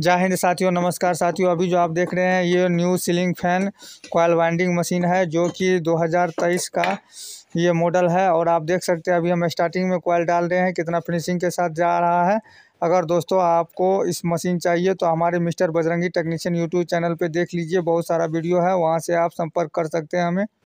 जय हिंद साथियों नमस्कार साथियों अभी जो आप देख रहे हैं ये new ceiling fan coil winding machine है जो कि 2023 का ये मॉडल है और आप देख सकते हैं अभी हम स्टार्टिंग में कॉयल डाल रहे हैं कितना फिनिशिंग के साथ जा रहा है अगर दोस्तों आपको इस मशीन चाहिए तो हमारे mister Bajrangi technician YouTube channel पर देख लीजिए बहुत सारा वीडियो है वहाँ से आप संपर्क कर सकते हैं हमें